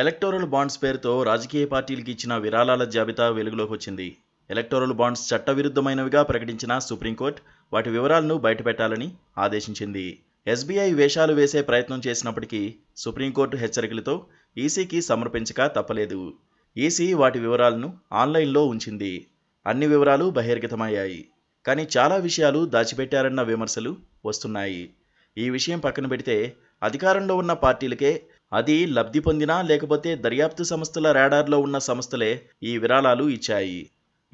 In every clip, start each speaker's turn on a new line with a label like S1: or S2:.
S1: electoral bonds పేరుతో రాజకీయ పార్టీలకు ఇచ్చిన విరాళాల జాబితా వెలుగులోకి వచ్చింది ఎలక్టోరల్ బాండ్స్ చట్టవిరుద్ధమైనవిగా ప్రకటించిన సుప్రీంకోర్టు వాటి వివరాలను బయటపెట్టాలని ఆదేశించింది ఎస్బీఐ వేషాలు వేసే ప్రయత్నం చేసినప్పటికీ సుప్రీంకోర్టు హెచ్చరికలతో ఈసీకి సమర్పించక తప్పలేదు ఈసీ వాటి వివరాలను ఆన్లైన్లో ఉంచింది అన్ని వివరాలు బహిర్గతమయ్యాయి కానీ చాలా విషయాలు దాచిపెట్టారన్న విమర్శలు వస్తున్నాయి ఈ విషయం పక్కన పెడితే అధికారంలో ఉన్న పార్టీలకే అది లబ్ధి పొందినా లేకపోతే దర్యాప్తు సంస్థల రాడార్లో ఉన్న సంస్థలే ఈ విరాళాలు ఇచ్చాయి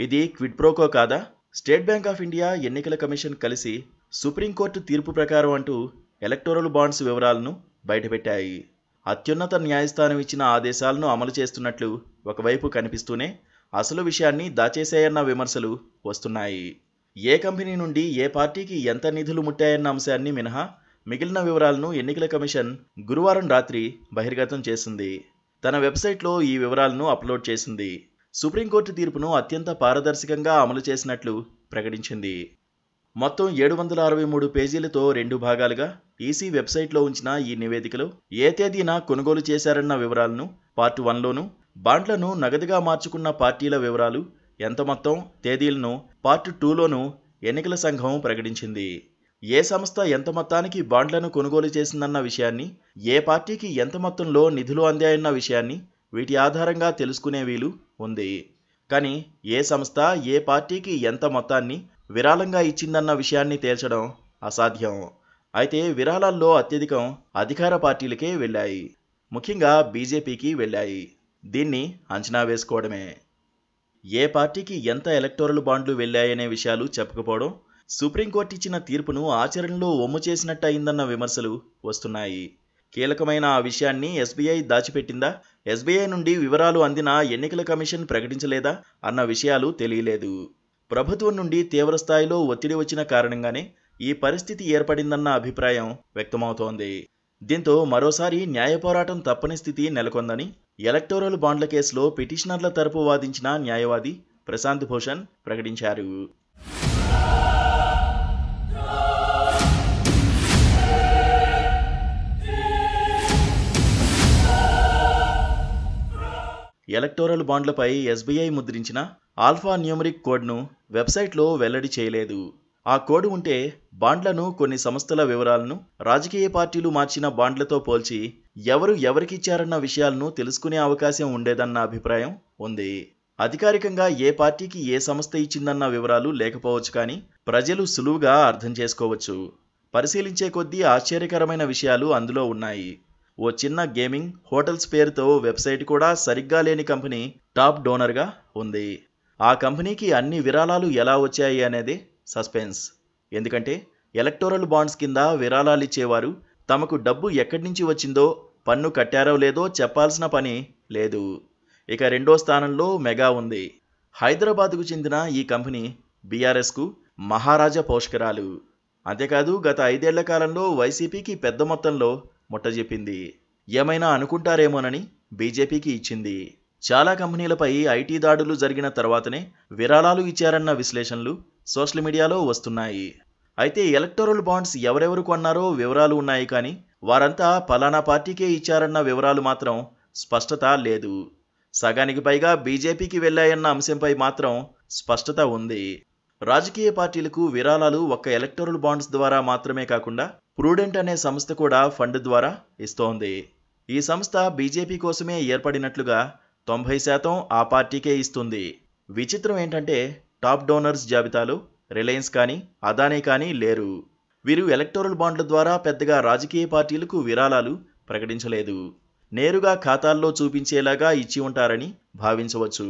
S1: ఇది క్విడ్ప్రోకో కాదా స్టేట్ బ్యాంక్ ఆఫ్ ఇండియా ఎన్నికల కమిషన్ కలిసి సుప్రీంకోర్టు తీర్పు ప్రకారం అంటూ ఎలక్టోరల్ బాండ్స్ వివరాలను బయటపెట్టాయి అత్యున్నత న్యాయస్థానం ఇచ్చిన ఆదేశాలను అమలు చేస్తున్నట్లు ఒకవైపు కనిపిస్తూనే అసలు విషయాన్ని దాచేసేయన్న విమర్శలు వస్తున్నాయి ఏ కంపెనీ నుండి ఏ పార్టీకి ఎంత నిధులు ముట్టాయన్న అంశాన్ని మినహా మిగిలిన వివరాలను ఎన్నికల కమిషన్ గురువారం రాత్రి బహిర్గతం చేసింది తన వెబ్సైట్లో ఈ వివరాలను అప్లోడ్ చేసింది సుప్రీంకోర్టు తీర్పును అత్యంత పారదర్శకంగా అమలు చేసినట్లు ప్రకటించింది మొత్తం ఏడు వందల అరవై మూడు పేజీలతో రెండు భాగాలుగా ఈసీ వెబ్సైట్లో ఉంచిన ఈ నివేదికలో ఏ తేదీన కొనుగోలు చేశారన్న వివరాలను పార్ట్ వన్లోను బాండ్లను నగదుగా మార్చుకున్న పార్టీల వివరాలు ఎంత మొత్తం తేదీలను పార్ట్ టూలోను ఎన్నికల సంఘం ప్రకటించింది ఏ సంస్థ ఎంత మొత్తానికి బాండ్లను కొనుగోలు చేసిందన్న విషయాన్ని ఏ పార్టీకి ఎంత మొత్తంలో నిధులు అందాయన్న విషయాన్ని వీటి ఆధారంగా తెలుసుకునే వీలు ఉంది కానీ ఏ సంస్థ ఏ పార్టీకి ఎంత మొత్తాన్ని విరాళంగా ఇచ్చిందన్న విషయాన్ని తేల్చడం అసాధ్యం అయితే విరాళాల్లో అత్యధికం అధికార పార్టీలకే వెళ్ళాయి ముఖ్యంగా బీజేపీకి వెళ్ళాయి దీన్ని అంచనా వేసుకోవడమే ఏ పార్టీకి ఎంత ఎలక్టోరల్ బాండ్లు వెళ్ళాయనే విషయాలు చెప్పకపోవడం సుప్రీంకోర్టు ఇచ్చిన తీర్పును ఆచరణలో ఒమ్ము అయిందన్న విమర్శలు వస్తున్నాయి కీలకమైన ఆ విషయాన్ని ఎస్బీఐ దాచిపెట్టిందా ఎస్బీఐ నుండి వివరాలు అందినా ఎన్నికల కమిషన్ ప్రకటించలేదా అన్న విషయాలు తెలియలేదు ప్రభుత్వం నుండి తీవ్రస్థాయిలో ఒత్తిడి వచ్చిన కారణంగానే ఈ పరిస్థితి ఏర్పడిందన్న అభిప్రాయం వ్యక్తమవుతోంది దీంతో మరోసారి న్యాయ పోరాటం తప్పని స్థితి నెలకొందని ఎలక్టోరల్ బాండ్ల కేసులో పిటిషనర్ల తరపు వాదించిన న్యాయవాది ప్రశాంత్ భూషణ్ ప్రకటించారు ఎలక్టోరల్ బాండ్లపై ఎస్బీఐ ముద్రించిన ఆల్ఫా న్యూమరిక్ కోడ్ను వెబ్సైట్లో వెల్లడి చేయలేదు ఆ కోడ్ ఉంటే బాండ్లను కొన్ని సంస్థల వివరాలను రాజకీయ పార్టీలు మార్చిన బాండ్లతో పోల్చి ఎవరు ఎవరికిచ్చారన్న విషయాలను తెలుసుకునే అవకాశం ఉండేదన్న అభిప్రాయం ఉంది అధికారికంగా ఏ పార్టీకి ఏ సంస్థ ఇచ్చిందన్న వివరాలు లేకపోవచ్చు కానీ ప్రజలు సులువుగా అర్థం చేసుకోవచ్చు పరిశీలించే కొద్దీ ఆశ్చర్యకరమైన విషయాలు అందులో ఉన్నాయి ఓ చిన్న గేమింగ్ హోటల్స్ పేరుతో వెబ్సైట్ కూడా సరిగ్గా లేని కంపెనీ టాప్ డోనర్గా ఉంది ఆ కంపెనీకి అన్ని విరాళాలు ఎలా వచ్చాయి అనేది సస్పెన్స్ ఎందుకంటే ఎలక్టోరల్ బాండ్స్ కింద విరాళాలు ఇచ్చేవారు తమకు డబ్బు ఎక్కడి నుంచి వచ్చిందో పన్ను కట్టారో లేదో చెప్పాల్సిన పని లేదు ఇక రెండో స్థానంలో మెగా ఉంది హైదరాబాద్కు చెందిన ఈ కంపెనీ బీఆర్ఎస్కు మహారాజా పోషకరాలు అంతేకాదు గత ఐదేళ్ల కాలంలో వైసీపీకి పెద్ద మొత్తంలో ముట్టజెప్పింది ఏమైనా అనుకుంటారేమోనని బీజేపీకి ఇచ్చింది చాలా కంపెనీలపై ఐటీ దాడులు జరిగిన తర్వాతనే విరాళాలు ఇచ్చారన్న విశ్లేషణలు సోషల్ మీడియాలో వస్తున్నాయి అయితే ఎలక్టోరల్ బాండ్స్ ఎవరెవరు కొన్నారో వివరాలు ఉన్నాయి కానీ వారంతా పలానా పార్టీకే ఇచ్చారన్న వివరాలు మాత్రం స్పష్టత లేదు సగానికి పైగా బీజేపీకి వెళ్ళాయన్న అంశంపై మాత్రం స్పష్టత ఉంది రాజకీయ పార్టీలకు విరాళాలు ఒక్క ఎలక్టోరల్ బాండ్స్ ద్వారా మాత్రమే కాకుండా ప్రూడెంట్ అనే సంస్థ కూడా ఫండ్ ద్వారా ఇస్తోంది ఈ సంస్థ బీజేపీ కోసమే ఏర్పడినట్లుగా తొంభై శాతం ఆ పార్టీకే ఇస్తుంది విచిత్రం ఏంటంటే టాప్ డోనర్స్ జాబితాలు రిలయన్స్ కానీ అదానీ కానీ లేరు వీరు ఎలక్టోరల్ బాండ్ల ద్వారా పెద్దగా రాజకీయ పార్టీలకు విరాళాలు ప్రకటించలేదు నేరుగా ఖాతాల్లో చూపించేలాగా ఇచ్చి ఉంటారని భావించవచ్చు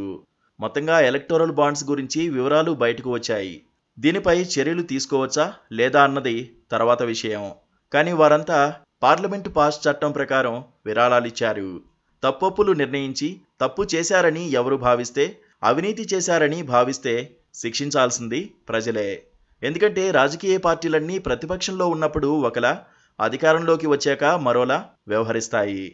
S1: మొత్తంగా ఎలక్టోరల్ బాండ్స్ గురించి వివరాలు బయటకు వచ్చాయి దీనిపై చర్యలు తీసుకోవచ్చా లేదా అన్నది తర్వాత విషయం కానీ వారంతా పార్లమెంటు పాస్ చట్టం ప్రకారం విరాళాలిచ్చారు తప్పొప్పులు నిర్ణయించి తప్పు చేశారని ఎవరు భావిస్తే అవినీతి చేశారని భావిస్తే శిక్షించాల్సింది ప్రజలే ఎందుకంటే రాజకీయ పార్టీలన్నీ ప్రతిపక్షంలో ఉన్నప్పుడు ఒకలా అధికారంలోకి వచ్చాక మరోలా వ్యవహరిస్తాయి